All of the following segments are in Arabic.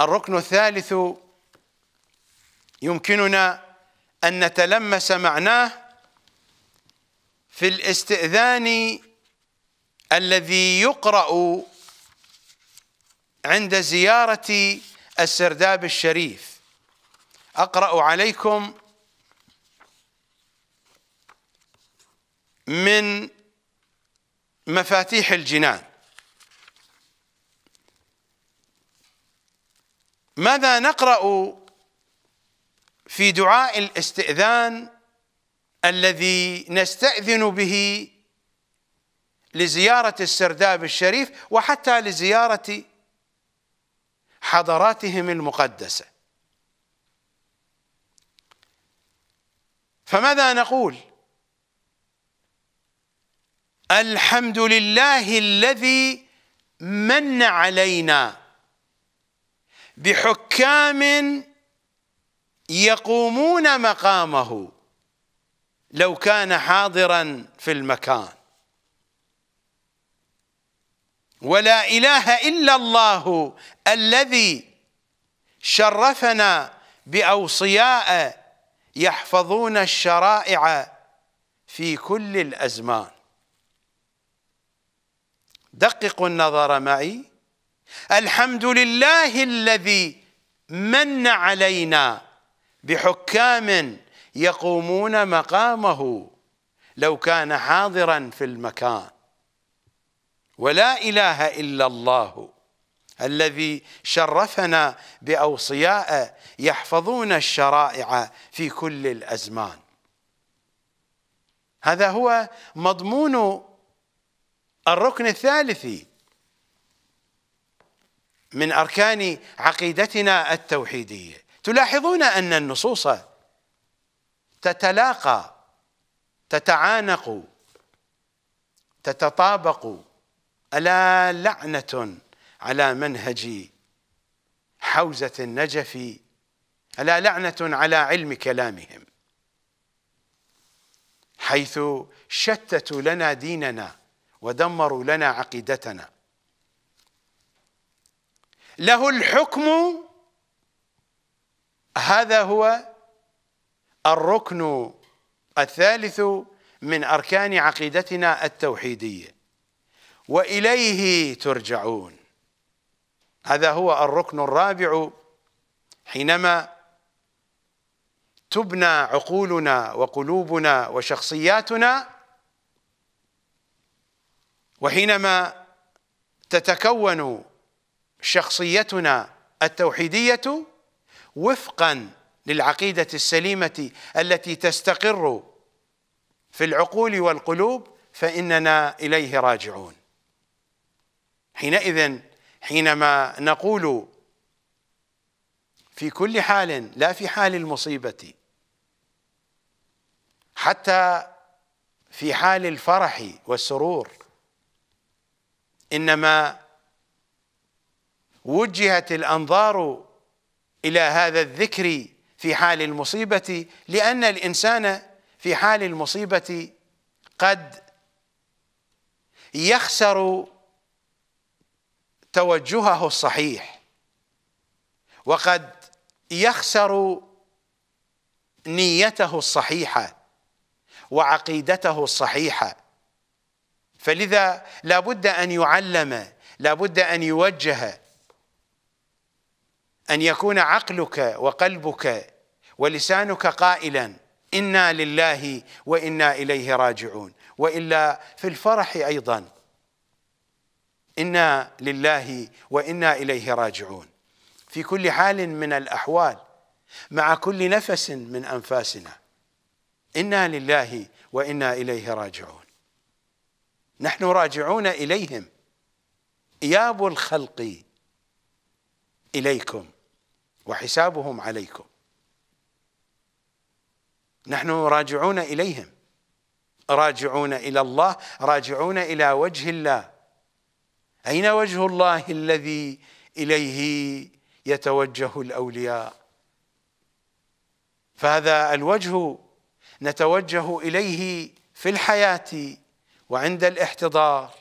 الركن الثالث يمكننا ان نتلمس معناه في الاستئذان الذي يقرا عند زياره السرداب الشريف اقرا عليكم من مفاتيح الجنان ماذا نقرأ في دعاء الاستئذان الذي نستأذن به لزيارة السرداب الشريف وحتى لزيارة حضراتهم المقدسة فماذا نقول الحمد لله الذي من علينا بحكام يقومون مقامه لو كان حاضرا في المكان ولا اله الا الله الذي شرفنا باوصياء يحفظون الشرائع في كل الازمان دققوا النظر معي الحمد لله الذي من علينا بحكام يقومون مقامه لو كان حاضرا في المكان ولا إله إلا الله الذي شرفنا بأوصياء يحفظون الشرائع في كل الأزمان هذا هو مضمون الركن الثالث من أركان عقيدتنا التوحيدية تلاحظون أن النصوص تتلاقى تتعانق تتطابق ألا لعنة على منهج حوزة النجف ألا لعنة على علم كلامهم حيث شتتوا لنا ديننا ودمروا لنا عقيدتنا له الحكم هذا هو الركن الثالث من أركان عقيدتنا التوحيدية وإليه ترجعون هذا هو الركن الرابع حينما تبنى عقولنا وقلوبنا وشخصياتنا وحينما تتكون شخصيتنا التوحيديه وفقا للعقيده السليمه التي تستقر في العقول والقلوب فاننا اليه راجعون حينئذ حينما نقول في كل حال لا في حال المصيبه حتى في حال الفرح والسرور انما وجهت الانظار الى هذا الذكر في حال المصيبه لان الانسان في حال المصيبه قد يخسر توجهه الصحيح وقد يخسر نيته الصحيحه وعقيدته الصحيحه فلذا لا بد ان يعلم لا بد ان يوجه أن يكون عقلك وقلبك ولسانك قائلا إنا لله وإنا إليه راجعون وإلا في الفرح أيضا إنا لله وإنا إليه راجعون في كل حال من الأحوال مع كل نفس من أنفاسنا إنا لله وإنا إليه راجعون نحن راجعون إليهم إياب الخلق اليكم وحسابهم عليكم نحن راجعون اليهم راجعون الى الله راجعون الى وجه الله اين وجه الله الذي اليه يتوجه الاولياء فهذا الوجه نتوجه اليه في الحياه وعند الاحتضار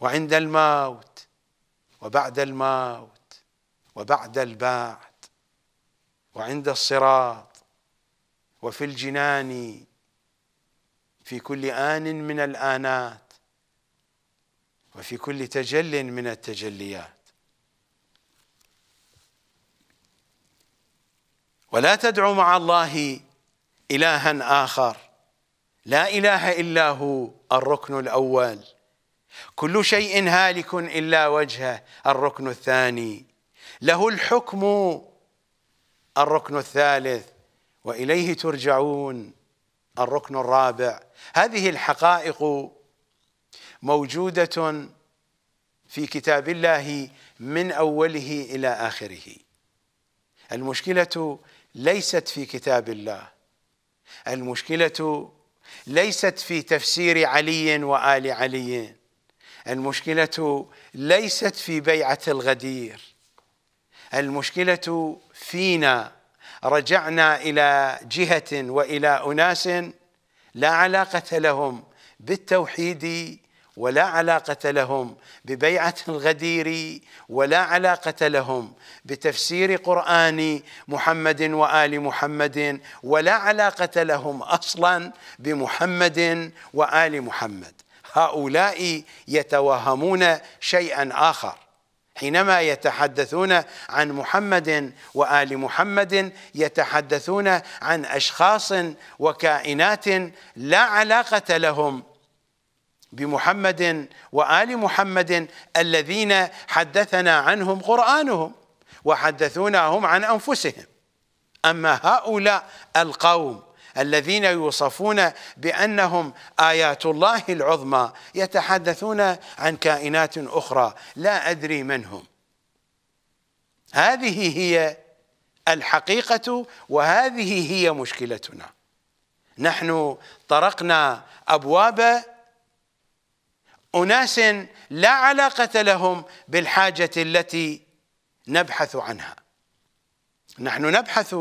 وعند الموت وبعد الموت وبعد البعد وعند الصراط وفي الجنان في كل آن من الآنات وفي كل تجل من التجليات ولا تدعو مع الله إلها آخر لا إله إلا هو الركن الأول كل شيء هالك إلا وجهه الركن الثاني له الحكم الركن الثالث واليه ترجعون الركن الرابع هذه الحقائق موجوده في كتاب الله من اوله الى اخره المشكله ليست في كتاب الله المشكله ليست في تفسير علي وال علي المشكله ليست في بيعه الغدير المشكله فينا رجعنا الى جهه والى اناس لا علاقه لهم بالتوحيد ولا علاقه لهم ببيعه الغدير ولا علاقه لهم بتفسير قران محمد وال محمد ولا علاقه لهم اصلا بمحمد وال محمد هؤلاء يتوهمون شيئا اخر حينما يتحدثون عن محمد وال محمد يتحدثون عن اشخاص وكائنات لا علاقه لهم بمحمد وال محمد الذين حدثنا عنهم قرانهم وحدثوناهم عن انفسهم اما هؤلاء القوم الذين يوصفون بانهم ايات الله العظمى يتحدثون عن كائنات اخرى لا ادري من هم هذه هي الحقيقه وهذه هي مشكلتنا نحن طرقنا ابواب اناس لا علاقه لهم بالحاجه التي نبحث عنها نحن نبحث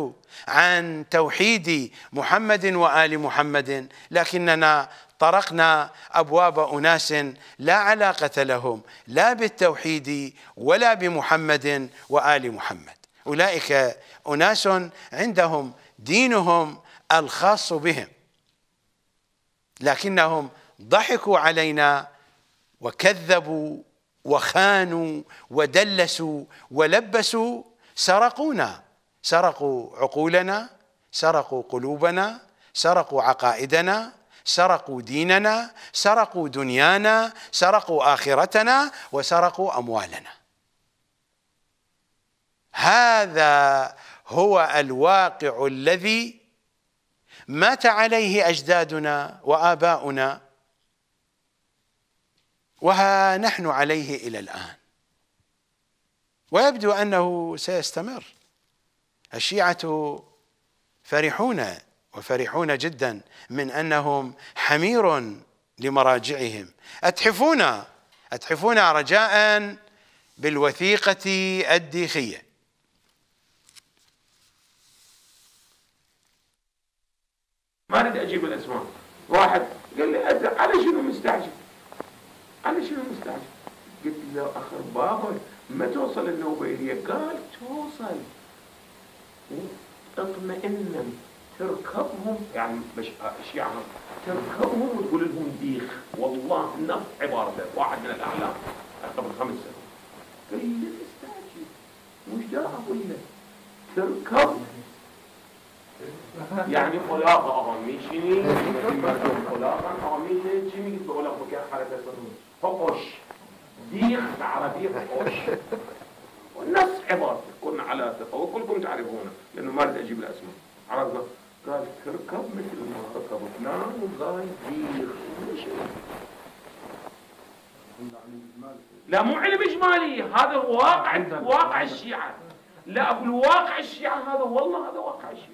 عن توحيد محمد وال محمد لكننا طرقنا ابواب اناس لا علاقه لهم لا بالتوحيد ولا بمحمد وال محمد اولئك اناس عندهم دينهم الخاص بهم لكنهم ضحكوا علينا وكذبوا وخانوا ودلسوا ولبسوا سرقونا سرقوا عقولنا سرقوا قلوبنا سرقوا عقائدنا سرقوا ديننا سرقوا دنيانا سرقوا آخرتنا وسرقوا أموالنا هذا هو الواقع الذي مات عليه أجدادنا وآباؤنا وها نحن عليه إلى الآن ويبدو أنه سيستمر الشيعة فرحون وفرحون جدا من أنهم حمير لمراجعهم أتحفون أتحفون رجاء بالوثيقة الديخية ما اريد اجيب الاسماء واحد قال لي أزل. على شنو مستعجل؟ على شنو مستعجل؟ قلت له اخر بابا ما توصل النوبه إليه قال توصل تطمئنا تركبهم يعني مش يعني تركبهم وتقول لهم ديخ والله نفس عبارة واحد من الأعلام قبل خمس سنوات قال لي تستعجل مش ده أقول لك تركب يعني خلاقة أهميشني خلاقة أهميشني جيمي بقول لك حركة فقش ديخ بالعربية فقش والنص عبارة كنا على ثقة وكلكم تعرفونه لأنه ما أريد أجيب الأسماء عرفنا قال تركب مثل ما ركب فلان وقال دير لا مو علم إجمالي هذا واقع واقع الشيعة لا أقول واقع الشيعة هذا والله هذا واقع الشيعة